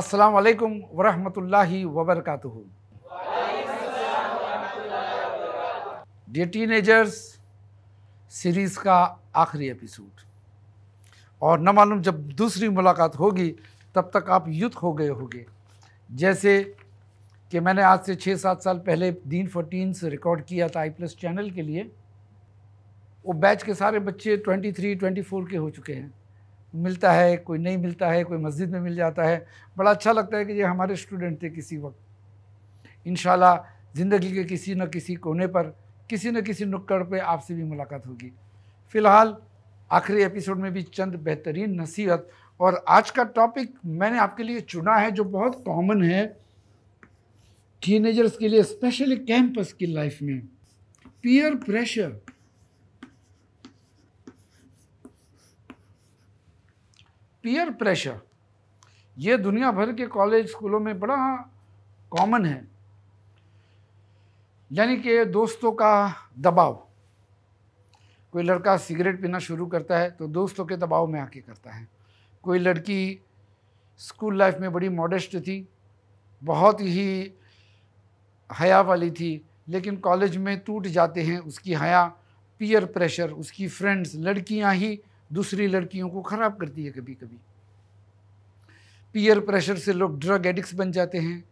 अस्सलाम वालेकुम वरहमतुल्लाहि वबरकातुहु डियर टीनेजर्स सीरीज़ का आखिरी एपिसोड और न मालूम जब दूसरी मुलाकात होगी तब तक आप युद्ध हो गए होंगे जैसे कि मैंने आज से छः सात साल पहले दीन फोर्टीन से रिकॉर्ड किया था आई प्लस चैनल के लिए वो बैच के सारे बच्चे ट्वेंटी थ्री ट्वेंटी फ़ोर के हो चुके हैं मिलता है कोई नहीं मिलता है कोई मस्जिद में मिल जाता है बड़ा अच्छा लगता है कि ये हमारे स्टूडेंट थे किसी वक्त इन ज़िंदगी के किसी न किसी कोने पर किसी न किसी नुक्कड़ पे आपसे भी मुलाकात होगी फ़िलहाल आखिरी एपिसोड में भी चंद बेहतरीन नसीहत और आज का टॉपिक मैंने आपके लिए चुना है जो बहुत कॉमन है टीनेजर्स के लिए स्पेशली कैंपस की लाइफ में पीयर प्रेशर पीयर प्रेशर ये दुनिया भर के कॉलेज स्कूलों में बड़ा कॉमन है यानी कि दोस्तों का दबाव कोई लड़का सिगरेट पीना शुरू करता है तो दोस्तों के दबाव में आके करता है कोई लड़की स्कूल लाइफ में बड़ी मॉडेस्ट थी बहुत ही हया वाली थी लेकिन कॉलेज में टूट जाते हैं उसकी हया पीयर प्रेशर उसकी फ्रेंड्स लड़कियां ही दूसरी लड़कियों को ख़राब करती है कभी कभी पीयर प्रेशर से लोग ड्रग एडिक्स बन जाते हैं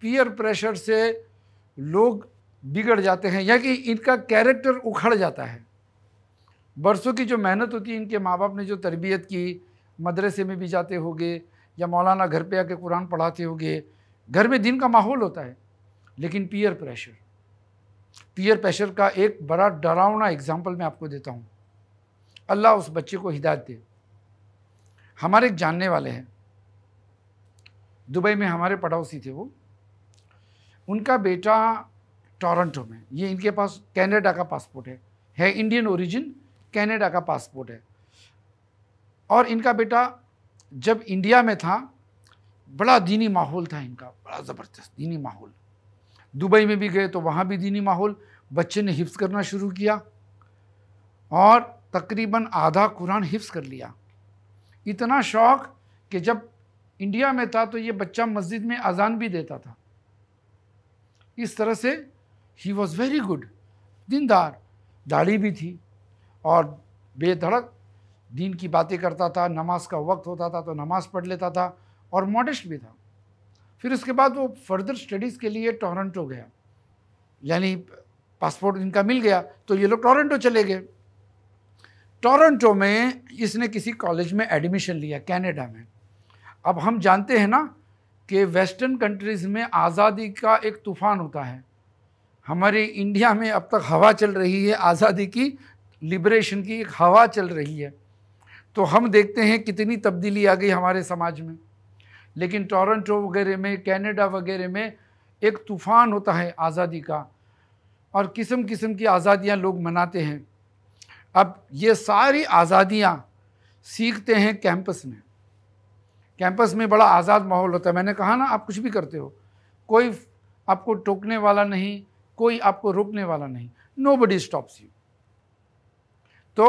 पीयर प्रेशर से लोग बिगड़ जाते हैं या कि इनका कैरेक्टर उखड़ जाता है बरसों की जो मेहनत होती है इनके माँ बाप ने जो तरबियत की मदरसे में भी जाते होंगे या मौलाना घर पे आके कुरान पढ़ाते होंगे घर में दिन का माहौल होता है लेकिन पीयर प्रेशर पीयर प्रेशर का एक बड़ा डरावना एग्जाम्पल मैं आपको देता हूँ अल्लाह उस बच्चे को हिदायत दे हमारे एक जानने वाले हैं दुबई में हमारे पड़ोसी थे वो उनका बेटा टोरंटो में ये इनके पास कनाडा का पासपोर्ट है है इंडियन ओरिजिन कनाडा का पासपोर्ट है और इनका बेटा जब इंडिया में था बड़ा दीनी माहौल था इनका बड़ा ज़बरदस्त दीनी माहौल दुबई में भी गए तो वहाँ भी दीनी माहौल बच्चे ने हिफ्स करना शुरू किया और तकरीबन आधा कुरान हिफ्स कर लिया इतना शौक़ कि जब इंडिया में था तो ये बच्चा मस्जिद में अजान भी देता था इस तरह से ही वॉज़ वेरी गुड दिनदार दाढ़ी भी थी और बेधड़क दीन की बातें करता था नमाज का वक्त होता था तो नमाज पढ़ लेता था और मॉडस्ट भी था फिर उसके बाद वो फर्दर स्टडीज़ के लिए टोरंटो गया यानी पासपोर्ट इनका मिल गया तो ये लोग टोरंटो चले गए टोरंटो में इसने किसी कॉलेज में एडमिशन लिया कनाडा में अब हम जानते हैं ना कि वेस्टर्न कंट्रीज़ में आज़ादी का एक तूफ़ान होता है हमारे इंडिया में अब तक हवा चल रही है आज़ादी की लिबरेशन की एक हवा चल रही है तो हम देखते हैं कितनी तब्दीली आ गई हमारे समाज में लेकिन टोरंटो वगैरह में कनाडा वगैरह में एक तूफ़ान होता है आज़ादी का और किस्म किस्म की आज़ादियाँ लोग मनाते हैं अब ये सारी आज़ादियाँ सीखते हैं कैंपस में कैंपस में बड़ा आज़ाद माहौल होता है मैंने कहा ना आप कुछ भी करते हो कोई आपको टोकने वाला नहीं कोई आपको रोकने वाला नहीं नो बडी स्टॉप्स यू तो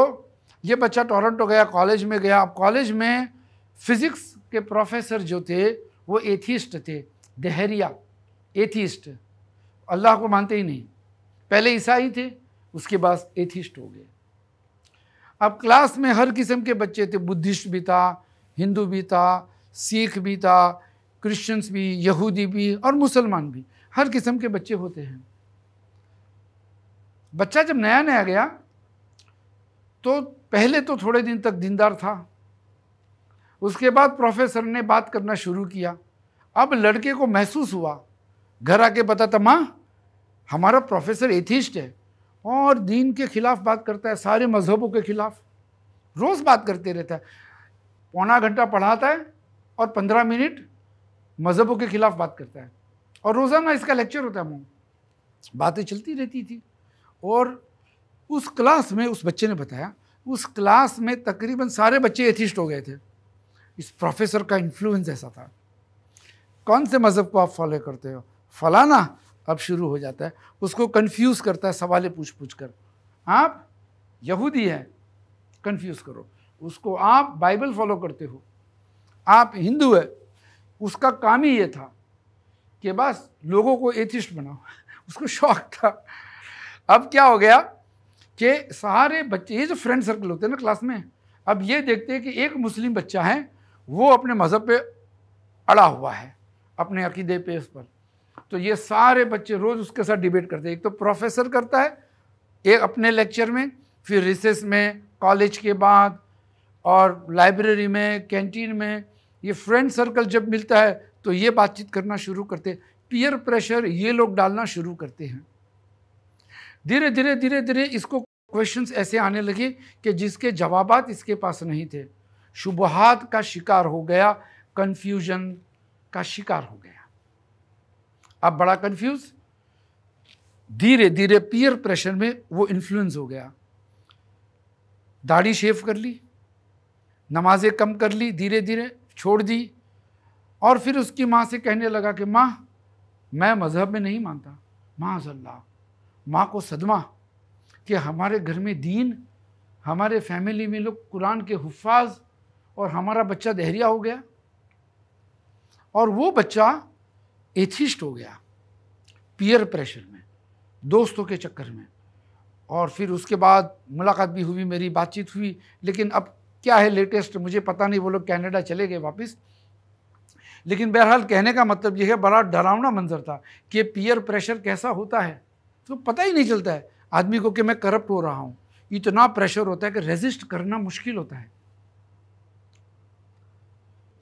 ये बच्चा टोरंटो गया कॉलेज में गया अब कॉलेज में फिज़िक्स के प्रोफेसर जो थे वो एथिस्ट थे दहरिया एथिस्ट अल्लाह को मानते ही नहीं पहले ईसाई थे उसके बाद एथिस्ट हो गए अब क्लास में हर किस्म के बच्चे थे बुद्धिस्ट भी था हिंदू भी था सिख भी था क्रिश्चियंस भी यहूदी भी और मुसलमान भी हर किस्म के बच्चे होते हैं बच्चा जब नया नया गया तो पहले तो थोड़े दिन तक दिनदार था उसके बाद प्रोफेसर ने बात करना शुरू किया अब लड़के को महसूस हुआ घर आके बताता माँ हमारा प्रोफेसर एथिस्ट है और दीन के खिलाफ बात करता है सारे मजहबों के खिलाफ रोज़ बात करते रहता है पौना घंटा पढ़ाता है और पंद्रह मिनट मजहबों के खिलाफ बात करता है और रोज़ाना इसका लेक्चर होता है मुँह बातें चलती रहती थी और उस क्लास में उस बच्चे ने बताया उस क्लास में तकरीबन सारे बच्चे एथिस्ट हो गए थे इस प्रोफेसर का इन्फ्लुएंस ऐसा था कौन से मज़हब को आप फॉलो करते हो फलाना अब शुरू हो जाता है उसको कंफ्यूज करता है सवाले पूछ पूछ कर आप यहूदी हैं कंफ्यूज करो उसको आप बाइबल फॉलो करते हो आप हिंदू है उसका काम ही ये था कि बस लोगों को एथिस्ट बनाओ उसको शौक था अब क्या हो गया कि सारे बच्चे ये जो फ्रेंड सर्कल होते हैं ना क्लास में अब ये देखते हैं कि एक मुस्लिम बच्चा है वो अपने मज़हब पे अड़ा हुआ है अपने अकीदे पे उस पर तो ये सारे बच्चे रोज़ उसके साथ डिबेट करते हैं एक तो प्रोफेसर करता है एक अपने लेक्चर में फिर रिसेस में कॉलेज के बाद और लाइब्रेरी में कैंटीन में ये फ्रेंड सर्कल जब मिलता है तो ये बातचीत करना शुरू करते हैं पीयर प्रेशर ये लोग डालना शुरू करते हैं धीरे धीरे धीरे धीरे इसको क्वेश्चंस ऐसे आने लगे कि जिसके जवाब इसके पास नहीं थे शुबहात का शिकार हो गया कन्फ्यूजन का शिकार हो गया अब बड़ा कंफ्यूज धीरे धीरे पीयर प्रेशर में वो इन्फ्लुएंस हो गया दाढ़ी शेव कर ली नमाजें कम कर ली धीरे धीरे छोड़ दी और फिर उसकी माँ से कहने लगा कि माँ मैं मज़हब में नहीं मानता माँ सल्ला माँ को सदमा कि हमारे घर में दीन हमारे फैमिली में लोग कुरान के हफाज और हमारा बच्चा दहरिया हो गया और वो बच्चा एथिस्ट हो गया पीयर प्रेशर में दोस्तों के चक्कर में और फिर उसके बाद मुलाकात भी हुई मेरी बातचीत हुई लेकिन अब क्या है लेटेस्ट मुझे पता नहीं वो लोग कैनेडा चले गए वापस लेकिन बहरहाल कहने का मतलब यह है बड़ा डरावना मंजर था कि पीयर प्रेशर कैसा होता है तो पता ही नहीं चलता है आदमी को कि मैं करप्ट हो रहा हूँ इतना प्रेशर होता है कि रेजिस्ट करना मुश्किल होता है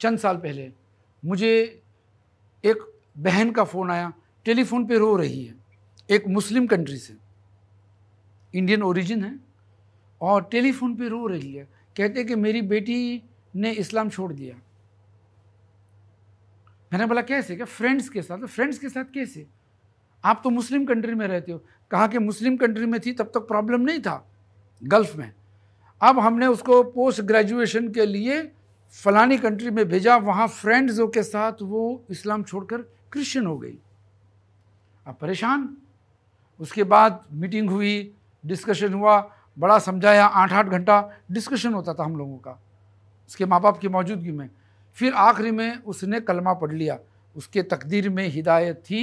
चंद साल पहले मुझे एक बहन का फ़ोन आया टेलीफोन पे रो रही है एक मुस्लिम कंट्री से इंडियन ओरिजिन है और टेलीफोन पे रो रही है कहते कि मेरी बेटी ने इस्लाम छोड़ दिया मैंने बोला कैसे क्या फ्रेंड्स के साथ फ्रेंड्स तो के साथ कैसे आप तो मुस्लिम कंट्री में रहते हो कहा कि मुस्लिम कंट्री में थी तब तक प्रॉब्लम नहीं था गल्फ़ में अब हमने उसको पोस्ट ग्रेजुएशन के लिए फलानी कंट्री में भेजा वहाँ फ्रेंड्सों के साथ वो इस्लाम छोड़कर क्रिश्चियन हो गई अब परेशान उसके बाद मीटिंग हुई डिस्कशन हुआ बड़ा समझाया आठ आठ घंटा डिस्कशन होता था हम लोगों का उसके माँ बाप की मौजूदगी में फिर आखिरी में उसने कलमा पढ़ लिया उसके तकदीर में हिदायत थी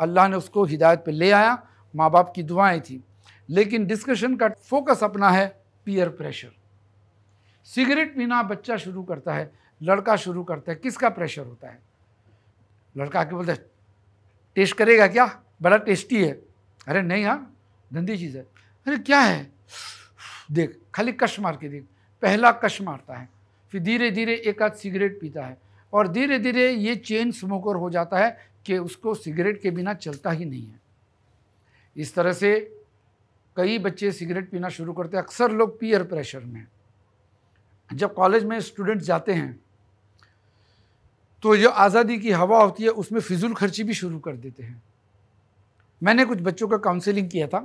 अल्लाह ने उसको हिदायत पे ले आया माँ बाप की दुआएं थी लेकिन डिस्कशन का फोकस अपना है पीयर प्रेशर सिगरेट पीना बच्चा शुरू करता है लड़का शुरू करता है किसका प्रेशर होता है लड़का आके बोलता है टेस्ट करेगा क्या बड़ा टेस्टी है अरे नहीं यार गंदी चीज़ है अरे क्या है देख खाली कश मार के देख पहला कश मारता है फिर धीरे धीरे एक आध सिगरेट पीता है और धीरे धीरे ये चेन स्मोकर हो जाता है कि उसको सिगरेट के बिना चलता ही नहीं है इस तरह से कई बच्चे सिगरेट पीना शुरू करते हैं अक्सर लोग पीयर प्रेशर में जब कॉलेज में स्टूडेंट्स जाते हैं तो जो आज़ादी की हवा होती है उसमें फिजूल खर्ची भी शुरू कर देते हैं मैंने कुछ बच्चों का काउंसलिंग किया था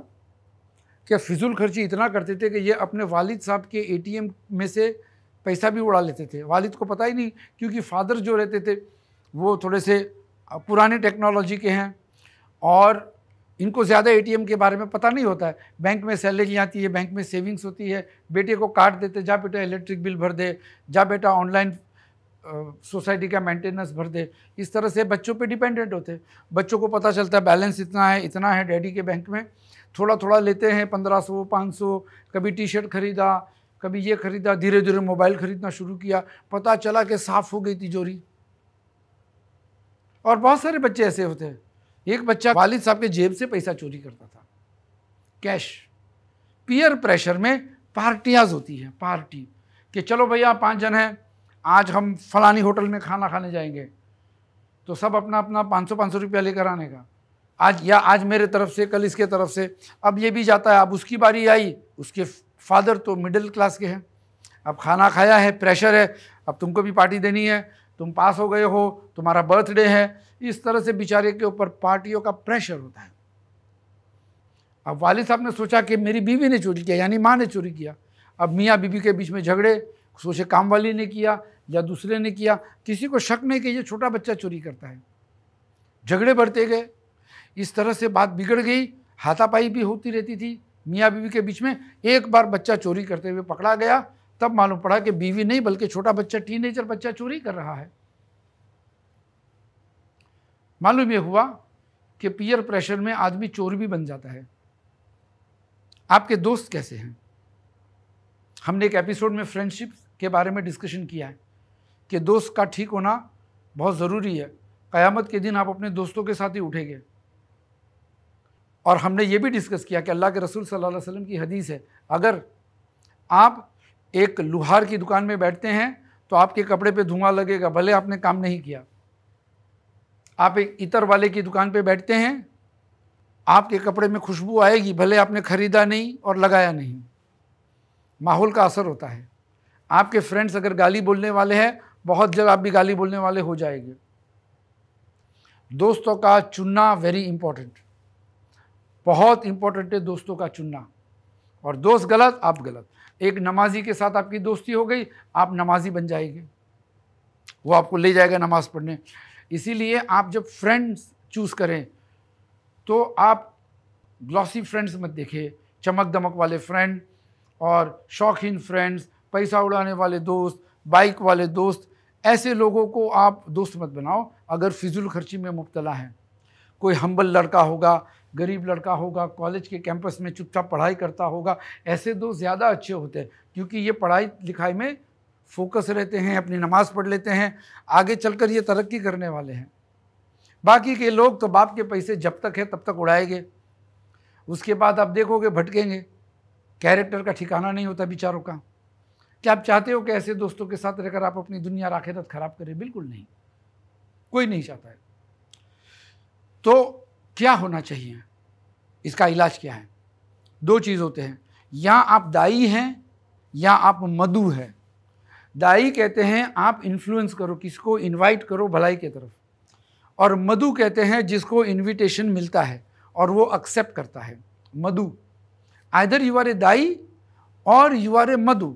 कि फिजूल खर्ची इतना करते थे कि ये अपने वालिद साहब के ए में से पैसा भी उड़ा लेते थे वालिद को पता ही नहीं क्योंकि फादर जो रहते थे वो थोड़े से पुराने टेक्नोलॉजी के हैं और इनको ज़्यादा एटीएम के बारे में पता नहीं होता है बैंक में सैलरी आती है बैंक में सेविंग्स होती है बेटे को कार्ड देते जा बेटा इलेक्ट्रिक बिल भर दे जा बेटा ऑनलाइन सोसाइटी का मेंटेनेंस भर दे इस तरह से बच्चों पे डिपेंडेंट होते बच्चों को पता चलता है बैलेंस इतना है इतना है डैडी के बैंक में थोड़ा थोड़ा लेते हैं पंद्रह सौ पाँच सौ कभी टी शर्ट खरीदा कभी ये खरीदा धीरे धीरे मोबाइल खरीदना शुरू किया पता चला कि साफ़ हो गई तिजोरी और बहुत सारे बच्चे ऐसे होते हैं एक बच्चा वालिद साहब के जेब से पैसा चोरी करता था कैश पीयर प्रेशर में पार्टियाज होती हैं पार्टी कि चलो भैया पाँच जन हैं आज हम फलानी होटल में खाना खाने जाएंगे तो सब अपना अपना पाँच सौ पाँच सौ रुपया लेकर आने का आज या आज मेरे तरफ से कल इसके तरफ से अब ये भी जाता है अब उसकी बारी आई उसके फादर तो मिडिल क्लास के हैं अब खाना खाया है प्रेशर है अब तुमको भी पार्टी देनी है तुम पास हो गए हो तुम्हारा बर्थडे है इस तरह से बेचारे के ऊपर पार्टियों का प्रेशर होता है अब वालिद साहब ने सोचा कि मेरी बीवी ने चोरी किया यानी माँ ने चोरी किया अब मियाँ बीवी के बीच में झगड़े सोचे काम वाली ने किया या दूसरे ने किया किसी को शक नहीं कि ये छोटा बच्चा चोरी करता है झगड़े बढ़ते गए इस तरह से बात बिगड़ गई हाथापाई भी होती रहती थी मियाँ बीवी के बीच में एक बार बच्चा चोरी करते हुए पकड़ा गया तब मालूम पड़ा कि बीवी नहीं बल्कि छोटा बच्चा टीनेजर बच्चा चोरी कर रहा है मालूम ये हुआ कि पीयर प्रेशर में आदमी चोर भी बन जाता है आपके दोस्त कैसे हैं हमने एक एपिसोड में फ्रेंडशिप के बारे में डिस्कशन किया है कि दोस्त का ठीक होना बहुत ज़रूरी है क़यामत के दिन आप अपने दोस्तों के साथ ही उठेंगे और हमने ये भी डिस्कस किया कि अल्लाह के रसूल सल्लल्लाहु अलैहि वसल्लम की हदीस है अगर आप एक लुहार की दुकान में बैठते हैं तो आपके कपड़े पे धुआं लगेगा भले आपने काम नहीं किया आप एक इतर वाले की दुकान पे बैठते हैं आपके कपड़े में खुशबू आएगी भले आपने ख़रीदा नहीं और लगाया नहीं माहौल का असर होता है आपके फ्रेंड्स अगर गाली बोलने वाले हैं बहुत जल्द आप भी गाली बोलने वाले हो जाएंगे दोस्तों का चुनना वेरी इंपॉर्टेंट बहुत इंपॉर्टेंट है दोस्तों का चुनना और दोस्त गलत आप गलत एक नमाजी के साथ आपकी दोस्ती हो गई आप नमाजी बन जाएंगे वो आपको ले जाएगा नमाज़ पढ़ने इसीलिए आप जब फ्रेंड्स चूज़ करें तो आप ग्लॉसी फ्रेंड्स मत देखें चमक दमक वाले फ्रेंड और शौकीन फ्रेंड्स पैसा उड़ाने वाले दोस्त बाइक वाले दोस्त ऐसे लोगों को आप दोस्त मत बनाओ अगर फिजूल खर्ची में मुबतला हैं कोई हम्बल लड़का होगा गरीब लड़का होगा कॉलेज के कैंपस में चुपचाप पढ़ाई करता होगा ऐसे दोस्त ज़्यादा अच्छे होते हैं क्योंकि ये पढ़ाई लिखाई में फोकस रहते हैं अपनी नमाज़ पढ़ लेते हैं आगे चलकर ये तरक्की करने वाले हैं बाकी के लोग तो बाप के पैसे जब तक है तब तक उड़ाएंगे उसके बाद आप देखोगे भटकेंगे कैरेक्टर का ठिकाना नहीं होता बेचारों का क्या आप चाहते हो कि ऐसे दोस्तों के साथ रहकर आप अपनी दुनिया आखिरत ख़राब करें बिल्कुल नहीं कोई नहीं चाहता है तो क्या होना चाहिए इसका इलाज क्या है दो चीज़ होते हैं या आप दाई हैं या आप मधु हैं दाई कहते हैं आप इन्फ्लुएंस करो किसको इनवाइट करो भलाई के तरफ और मधु कहते हैं जिसको इनविटेशन मिलता है और वो एक्सेप्ट करता है मधु आइधर यू आर ए दाई और यू आर ए मधु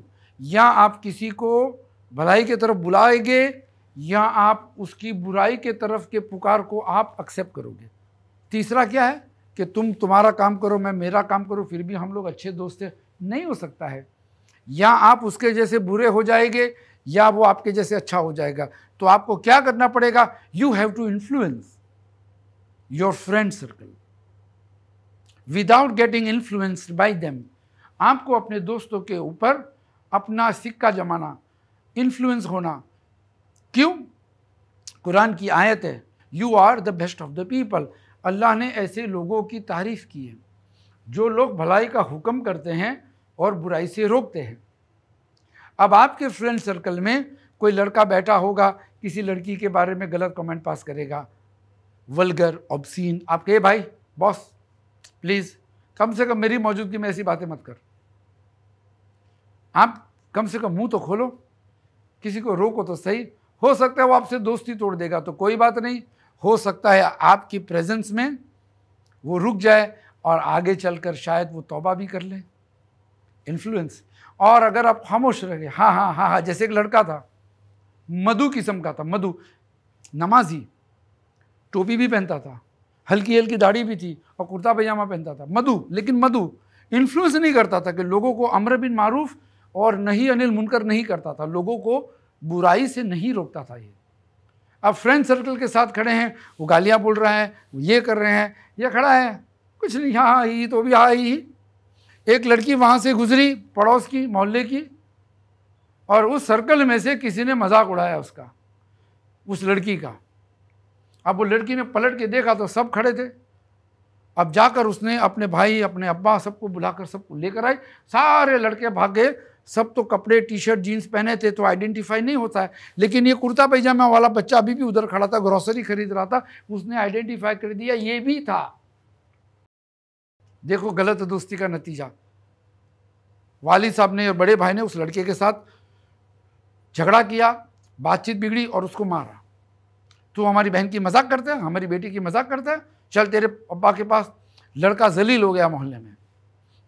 या आप किसी को भलाई की तरफ बुलाएंगे या आप उसकी बुराई के तरफ के पुकार को आप एक्सेप्ट करोगे तीसरा क्या है कि तुम तुम्हारा काम करो मैं मेरा काम करूँ फिर भी हम लोग अच्छे दोस्त हैं नहीं हो सकता है या आप उसके जैसे बुरे हो जाएंगे या वो आपके जैसे अच्छा हो जाएगा तो आपको क्या करना पड़ेगा you have to influence your friend circle without getting influenced by them आपको अपने दोस्तों के ऊपर अपना सिक्का जमाना इन्फ्लुएंस होना क्यों कुरान की आयत है you are the best of the people अल्लाह ने ऐसे लोगों की तारीफ़ की है जो लोग भलाई का हुक्म करते हैं और बुराई से रोकते हैं अब आपके फ्रेंड सर्कल में कोई लड़का बैठा होगा किसी लड़की के बारे में गलत कमेंट पास करेगा वलगर ऑब्सीन आप कहे भाई बॉस प्लीज़ कम से कम मेरी मौजूदगी में ऐसी बातें मत कर आप कम से कम मुंह तो खोलो किसी को रोको तो सही हो सकता है वो आपसे दोस्ती तोड़ देगा तो कोई बात नहीं हो सकता है आपकी प्रेजेंस में वो रुक जाए और आगे चलकर शायद वो तौबा भी कर ले इन्फ्लुएंस और अगर आप खामोश रहे हाँ हाँ हाँ हाँ जैसे एक लड़का था मधु किस्म का था मधु नमाजी टोपी भी पहनता था हल्की हल्की दाढ़ी भी थी और कुर्ता पैजामा पहनता था मधु लेकिन मधु इन्फ्लुएंस नहीं करता था कि लोगों को अमर बिन मारूफ और नहीं अनिल मुनकर नहीं करता था लोगों को बुराई से नहीं रोकता था ये अब फ्रेंड सर्कल के साथ खड़े हैं वो गालियाँ बोल रहा है ये कर रहे हैं ये खड़ा है कुछ नहीं हाँ हाँ ही तो भी हाँ ही एक लड़की वहाँ से गुजरी पड़ोस की मोहल्ले की और उस सर्कल में से किसी ने मजाक उड़ाया उसका उस लड़की का अब वो लड़की ने पलट के देखा तो सब खड़े थे अब जाकर उसने अपने भाई अपने अब्बा सबको बुलाकर सबको लेकर आई सारे लड़के भाग गए सब तो कपड़े टी शर्ट जीन्स पहने थे तो आइडेंटिफाई नहीं होता है लेकिन ये कुर्ता पैजामा वाला बच्चा अभी भी उधर खड़ा था ग्रॉसरी खरीद रहा था उसने आइडेंटिफाई कर दिया ये भी था देखो गलत दोस्ती का नतीजा वालिद साहब ने और बड़े भाई ने उस लड़के के साथ झगड़ा किया बातचीत बिगड़ी और उसको मारा तू हमारी बहन की मजाक करता है हमारी बेटी की मजाक करता है चल तेरे अब्बा के पास लड़का जलील हो गया मोहल्ले में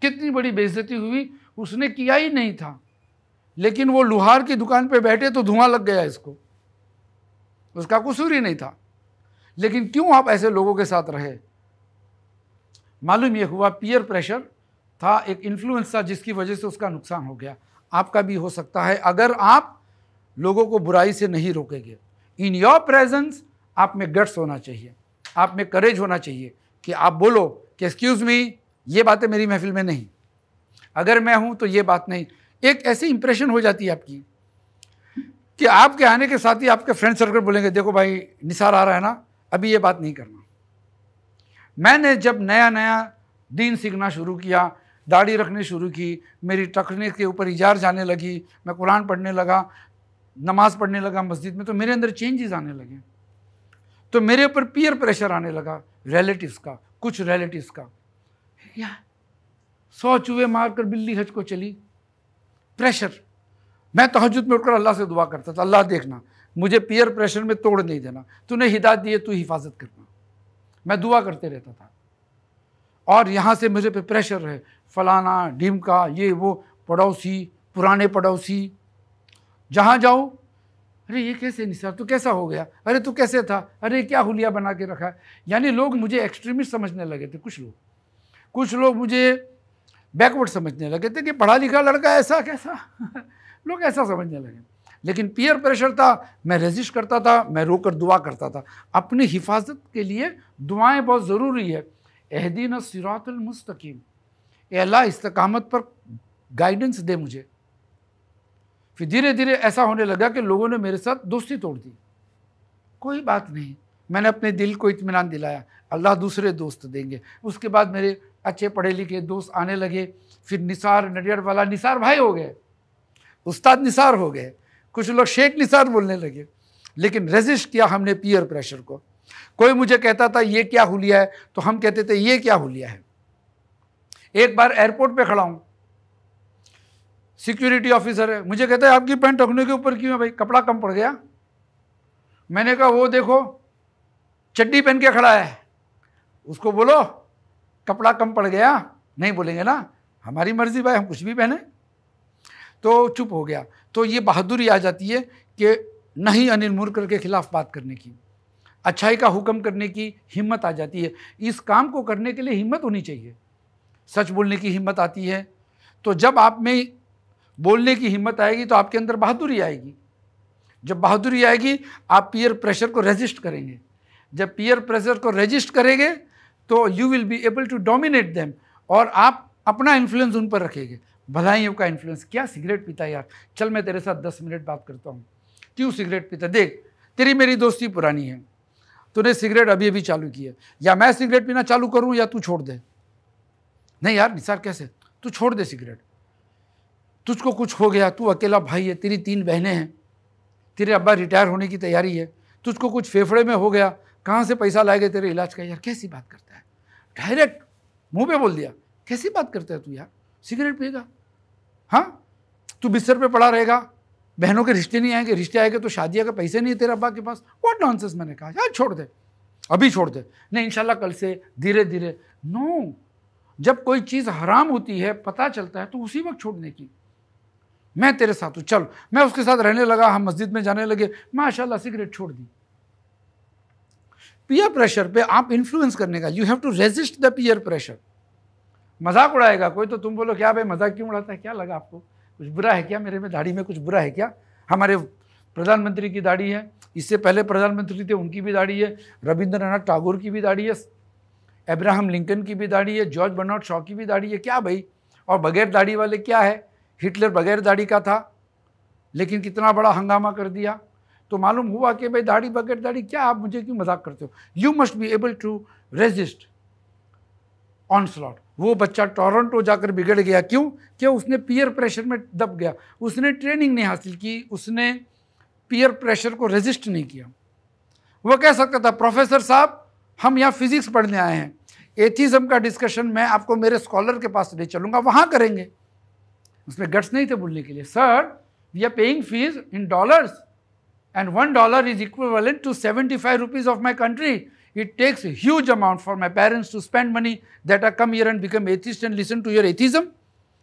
कितनी बड़ी बेइज्जती हुई उसने किया ही नहीं था लेकिन वो लुहार की दुकान पे बैठे तो धुआं लग गया इसको उसका कसूर ही नहीं था लेकिन क्यों आप ऐसे लोगों के साथ रहे मालूम ये हुआ पीयर प्रेशर था एक इन्फ्लुएंस था जिसकी वजह से उसका नुकसान हो गया आपका भी हो सकता है अगर आप लोगों को बुराई से नहीं रोकेंगे इन योर प्रेजेंस आप में गट्स होना चाहिए आप में करेज होना चाहिए कि आप बोलो कि एक्सक्यूज़ मी ये बातें मेरी महफिल में नहीं अगर मैं हूँ तो ये बात नहीं एक ऐसी इंप्रेशन हो जाती है आपकी कि आपके आने के साथ ही आपके फ्रेंड सर्कल बोलेंगे देखो भाई निसार आ रहा है ना अभी ये बात नहीं करना मैंने जब नया नया दिन सीखना शुरू किया दाढ़ी रखनी शुरू की मेरी टखने के ऊपर इजार जाने लगी मैं कुरान पढ़ने लगा नमाज़ पढ़ने लगा मस्जिद में तो मेरे अंदर चेंजेस आने लगे तो मेरे ऊपर पीयर प्रेशर आने लगा रिलेटिव्स का कुछ रिलेटिव्स का या सौ चूहे मारकर बिल्ली हज को चली प्रेशर मैं तहजुद में उठकर अल्लाह से दुआ करता था अल्लाह देखना मुझे पीयर प्रेशर में तोड़ नहीं देना तूने हिदायत दी है तू हिफाजत करना मैं दुआ करते रहता था और यहाँ से मुझे पे प्रेशर रहे फलाना डीम का ये वो पड़ोसी पुराने पड़ोसी जहाँ जाऊँ अरे ये कैसे निसार तू तो कैसा हो गया अरे तू कैसे था अरे क्या हुलिया बना के रखा है यानी लोग मुझे एक्सट्रीमिस्ट समझने लगे थे कुछ लोग कुछ लोग मुझे बैकवर्ड समझने लगे थे कि पढ़ा लिखा लड़का ऐसा कैसा लोग ऐसा समझने लगे लेकिन पीयर प्रेशर था मैं रेजिस्ट करता था मैं रोकर दुआ करता था अपनी हिफाजत के लिए दुआएं बहुत ज़रूरी है एहदीन सिरातलमस्तकीम एला इस्तकामत पर गाइडेंस दे मुझे फिर धीरे धीरे ऐसा होने लगा कि लोगों ने मेरे साथ दोस्ती तोड़ दी कोई बात नहीं मैंने अपने दिल को इतमान दिलाया अल्लाह दूसरे दोस्त देंगे उसके बाद मेरे अच्छे पढ़े लिखे दोस्त आने लगे फिर निसार नडियर वाला निसार भाई हो गए उस्ताद निसार हो गए कुछ लोग शेख निसार बोलने लगे लेकिन रेजिस्ट किया हमने पीयर प्रेशर को कोई मुझे कहता था ये क्या हुलिया है तो हम कहते थे ये क्या हुलिया है एक बार एयरपोर्ट पे खड़ा हूँ सिक्योरिटी ऑफिसर है मुझे कहता है आपकी पैंट रखने के ऊपर क्यों है भाई कपड़ा कम पड़ गया मैंने कहा वो देखो चड्डी पहन के खड़ा है उसको बोलो कपड़ा कम पड़ गया नहीं बोलेंगे ना हमारी मर्जी भाई हम कुछ भी पहने तो चुप हो गया तो ये बहादुरी आ जाती है कि नहीं अनिल मुरकर के ख़िलाफ़ बात करने की अच्छाई का हुक्म करने की हिम्मत आ जाती है इस काम को करने के लिए हिम्मत होनी चाहिए सच बोलने की हिम्मत आती है तो जब आप में बोलने की हिम्मत आएगी तो आपके अंदर बहादुरी आएगी जब बहादुरी आएगी आप पीयर प्रेशर को रेजिस्ट करेंगे जब पीयर प्रेशर को रेजिस्ट करेंगे तो you will be able to dominate them और आप अपना इन्फ्लुएंस उन पर रखेंगे भलाइयों का इन्फ्लुएंस क्या सिगरेट पीता यार चल मैं तेरे साथ दस मिनट बात करता हूँ क्यों सिगरेट पीता देख तेरी मेरी दोस्ती पुरानी है तूने सिगरेट अभी अभी चालू की है या मैं सिगरेट पीना चालू करूँ या तू छोड़ दे नहीं यार निसार कैसे तू छोड़ दे सिगरेट तुझको कुछ हो गया तू अकेला भाई है तेरी तीन बहनें हैं तेरे अब्बा रिटायर होने की तैयारी है तुझको कुछ फेफड़े में हो गया कहाँ से पैसा गए तेरे इलाज का यार कैसी बात करता है डायरेक्ट मुंह पे बोल दिया कैसी बात करता है तू यार सिगरेट पिएगा हाँ तू बिस्तर पे पड़ा रहेगा बहनों के रिश्ते नहीं आएंगे रिश्ते आएंगे तो शादी का पैसे नहीं है तेरे अब्बा के पास वॉट नॉनसेंस मैंने कहा यार छोड़ दे अभी छोड़ दे नहीं इनशाला कल से धीरे धीरे नो जब कोई चीज़ हराम होती है पता चलता है तो उसी वक्त छोड़ने की मैं तेरे साथ हूँ चल मैं उसके साथ रहने लगा हम मस्जिद में जाने लगे माशाल्लाह सिगरेट छोड़ दी पियर प्रेशर पे आप इन्फ्लुएंस करने का you have to resist the peer pressure मजाक उड़ाएगा कोई तो तुम बोलो क्या भाई मजाक क्यों उड़ाता है क्या लगा आपको कुछ बुरा है क्या मेरे में दाढ़ी में कुछ बुरा है क्या हमारे प्रधानमंत्री की दाढ़ी है इससे पहले प्रधानमंत्री थे उनकी भी दाढ़ी है रविंद्रनाथ टागोर की भी दाढ़ी है अब्राहम लिंकन की भी दाढ़ी है जॉर्ज बर्नॉट शॉ की भी दाढ़ी है क्या भाई और बगैर दाढ़ी वाले क्या है हिटलर बगैर दाढ़ी का था लेकिन कितना बड़ा हंगामा कर दिया तो मालूम हुआ कि भाई दाढ़ी बगैर दाढ़ी क्या आप मुझे क्यों मजाक करते हो you must be able to resist onslaught वो बच्चा टोरंटो जाकर बिगड़ गया क्यों क्या उसने पीयर प्रेशर में दब गया उसने ट्रेनिंग नहीं हासिल की उसने पीयर प्रेशर को रेजिस्ट नहीं किया वह कह सकता था प्रोफेसर साहब हम यहाँ फिजिक्स पढ़ने आए हैं एथिज्म का डिस्कशन मैं आपको मेरे स्कॉलर के पास ले चलूँगा वहाँ करेंगे उसमें गट्स नहीं थे बोलने के लिए sir we are paying fees in dollars and one dollar is equal to seventy five rupees of my country It takes a huge amount for my parents to spend money that I come here and become atheist and listen to your atheism.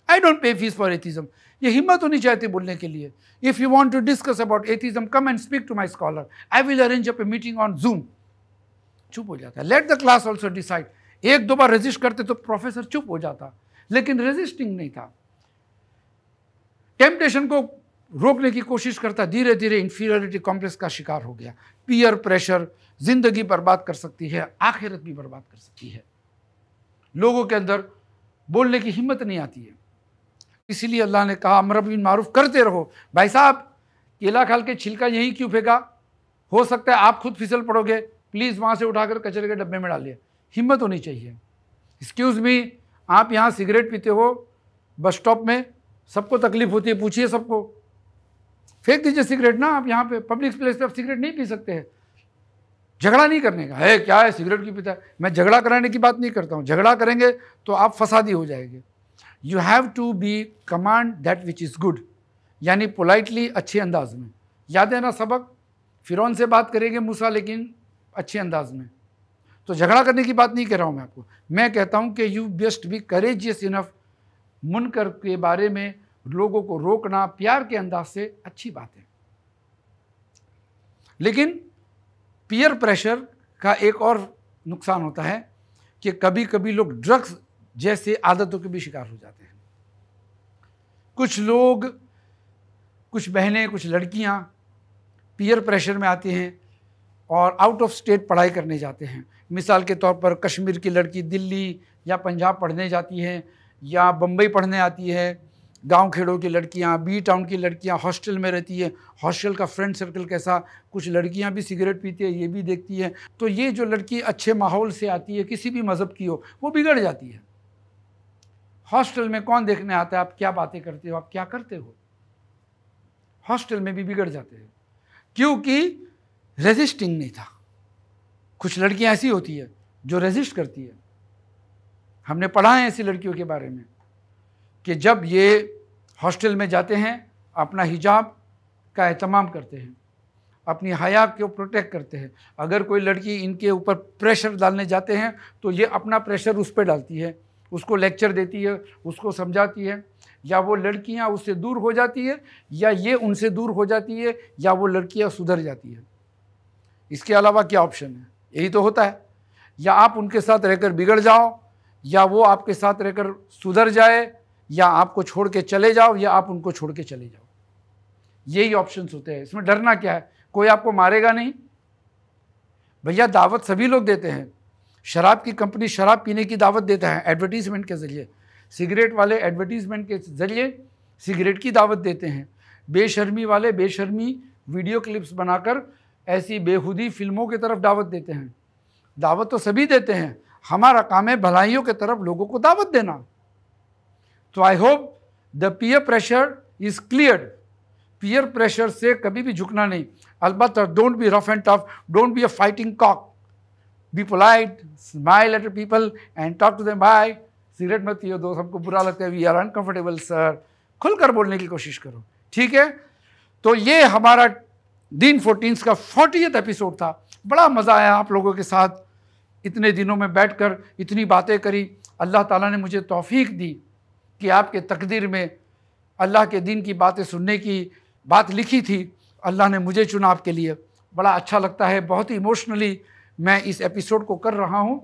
I don't pay fees for atheism. ये हिम्मत होनी चाहिए बोलने के लिए if you want to discuss about atheism come and speak to my scholar I will arrange up a meeting on Zoom चुप हो जाता let the class also decide एक दो बार रजिस्ट करते तो प्रोफेसर चुप हो जाता लेकिन रजिस्टिंग नहीं था टेम्पटेशन को रोकने की कोशिश करता धीरे धीरे इन्फीरियरिटी कॉम्प्लेक्स का शिकार हो गया पीयर प्रेशर जिंदगी बर्बाद कर सकती है आखिरत भी बर्बाद कर सकती है लोगों के अंदर बोलने की हिम्मत नहीं आती है इसीलिए अल्लाह ने कहा अमर बिन मारूफ करते रहो भाई साहब केला खाल के छिलका यहीं क्यों फेंका हो सकता है आप खुद फिसल पड़ोगे प्लीज़ वहाँ से उठाकर कचरे के डब्बे में डालिए हिम्मत होनी चाहिए एक्सक्यूज़ मी आप यहाँ सिगरेट पीते हो बस स्टॉप में सबको तकलीफ होती है पूछिए सबको फेंक दीजिए सिगरेट ना आप यहाँ पे पब्लिक प्लेस पे आप सिगरेट नहीं पी सकते हैं झगड़ा नहीं करने का है क्या है सिगरेट की पिता है मैं झगड़ा कराने की बात नहीं करता हूँ झगड़ा करेंगे तो आप फसादी हो जाएंगे you have to be command that which is good यानी पोलाइटली अच्छे अंदाज में याद है ना सबक फिरौन से बात करेंगे मूसा लेकिन अच्छे अंदाज में तो झगड़ा करने की बात नहीं कह रहा हूँ मैं आपको मैं कहता हूँ कि you best be courageous enough मुनकर के बारे में लोगों को रोकना प्यार के अंदाज से अच्छी बात है लेकिन पीयर प्रेशर का एक और नुकसान होता है कि कभी कभी लोग ड्रग्स जैसे आदतों के भी शिकार हो जाते हैं कुछ लोग कुछ बहनें कुछ लड़कियां पीयर प्रेशर में आती हैं और आउट ऑफ स्टेट पढ़ाई करने जाते हैं मिसाल के तौर पर कश्मीर की लड़की दिल्ली या पंजाब पढ़ने जाती है या बम्बई पढ़ने आती है गांव खेड़ों की लड़कियां बी टाउन की लड़कियां हॉस्टल में रहती है हॉस्टल का फ्रेंड सर्कल कैसा कुछ लड़कियां भी सिगरेट पीती है ये भी देखती है तो ये जो लड़की अच्छे माहौल से आती है किसी भी मज़हब की हो वो बिगड़ जाती है हॉस्टल में कौन देखने आता है आप क्या बातें करते हो आप क्या करते हो हॉस्टल में भी बिगड़ जाते हैं क्योंकि रेजिस्टिंग नहीं था कुछ लड़कियां ऐसी होती है जो रेजिस्ट करती है हमने पढ़ा है ऐसी लड़कियों के बारे में कि जब ये हॉस्टल में जाते हैं अपना हिजाब का अहतमाम करते हैं अपनी हया को प्रोटेक्ट करते हैं अगर कोई लड़की इनके ऊपर प्रेशर डालने जाते हैं तो ये अपना प्रेशर उस पर डालती है उसको लेक्चर देती है उसको समझाती है या वो लड़कियां उससे दूर हो जाती है या ये उनसे दूर हो जाती है या वो लड़कियां सुधर जाती है इसके अलावा क्या ऑप्शन है यही तो होता है या आप उनके साथ रहकर बिगड़ जाओ या वो आपके साथ रहकर सुधर जाए या आपको छोड़ के चले जाओ या आप उनको छोड़ के चले जाओ यही ऑप्शन होते हैं इसमें डरना क्या है कोई आपको मारेगा नहीं भैया दावत सभी लोग देते हैं शराब की कंपनी शराब पीने की दावत देता है एडवर्टीजमेंट के ज़रिए सिगरेट वाले एडवर्टीजमेंट के ज़रिए सिगरेट की दावत देते हैं बेशर्मी वाले बेशर्मी वीडियो क्लिप्स बनाकर ऐसी बेहूदी फिल्मों की तरफ दावत देते हैं दावत तो सभी देते हैं हमारा काम है भलाइयों की तरफ लोगों को दावत देना तो I hope the peer pressure is clear peer pressure से कभी भी झुकना नहीं अलबत् don't be rough and tough don't be a fighting cock be polite smile at people and talk to them by cigarette मत पियो दोस्त हमको बुरा लगता है वी आर अनकंफर्टेबल सर खुलकर बोलने की कोशिश करो ठीक है तो ये हमारा दिन फोर्टीन का फोर्टी एपिसोड था बड़ा मज़ा आया आप लोगों के साथ इतने दिनों में बैठकर इतनी बातें करी अल्लाह ताला ने मुझे तौफीक दी कि आपके तकदीर में अल्लाह के दिन की बातें सुनने की बात लिखी थी अल्लाह ने मुझे चुना आपके लिए बड़ा अच्छा लगता है बहुत ही इमोशनली मैं इस एपिसोड को कर रहा हूँ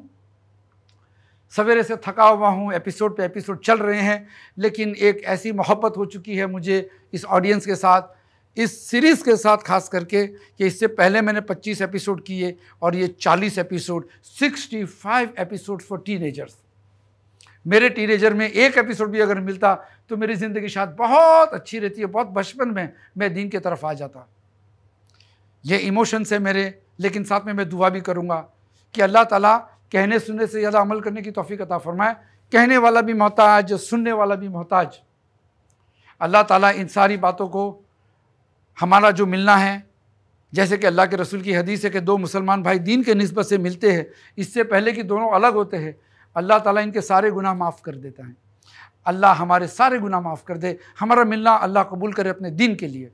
सवेरे से थका हुआ हूँ एपिसोड पे एपिसोड चल रहे हैं लेकिन एक ऐसी मोहब्बत हो चुकी है मुझे इस ऑडियंस के साथ इस सीरीज़ के साथ खास करके कि इससे पहले मैंने 25 एपिसोड किए और ये 40 एपिसोड 65 एपिसोड फॉर टीनेजर्स मेरे टीनेजर में एक एपिसोड भी अगर मिलता तो मेरी ज़िंदगी शायद बहुत अच्छी रहती है बहुत बचपन में मैं दीन की तरफ आ जाता ये इमोशंस है मेरे लेकिन साथ में मैं दुआ भी करूँगा कि अल्लाह ताला कहने सुनने से ज़्यादा अमल करने की तोफ़ी अता फ़रमाए कहने वाला भी मोहताज सुनने वाला भी मोहताज अल्लाह ताला इन सारी बातों को हमारा जो मिलना है जैसे कि अल्लाह के रसूल की हदीस है कि दो मुसलमान भाई दीन के नस्बत से मिलते हैं इससे पहले कि दोनों अलग होते हैं अल्लाह ताला इनके सारे गुनाह माफ़ कर देता है अल्लाह हमारे सारे गुनाह माफ़ कर दे हमारा मिलना अल्लाह कबूल करे अपने दिन के लिए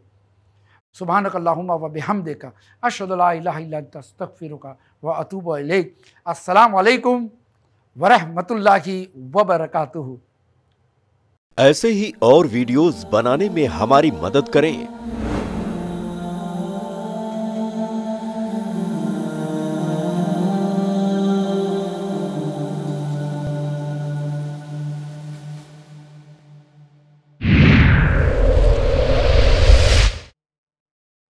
सुबहान अल्लाहुम्मा व बेहमदे का अशदलास्तफ़िर का व अतूब असलकम वरहमतुल्ला वबरकत ऐसे ही और वीडियोस बनाने में हमारी मदद करें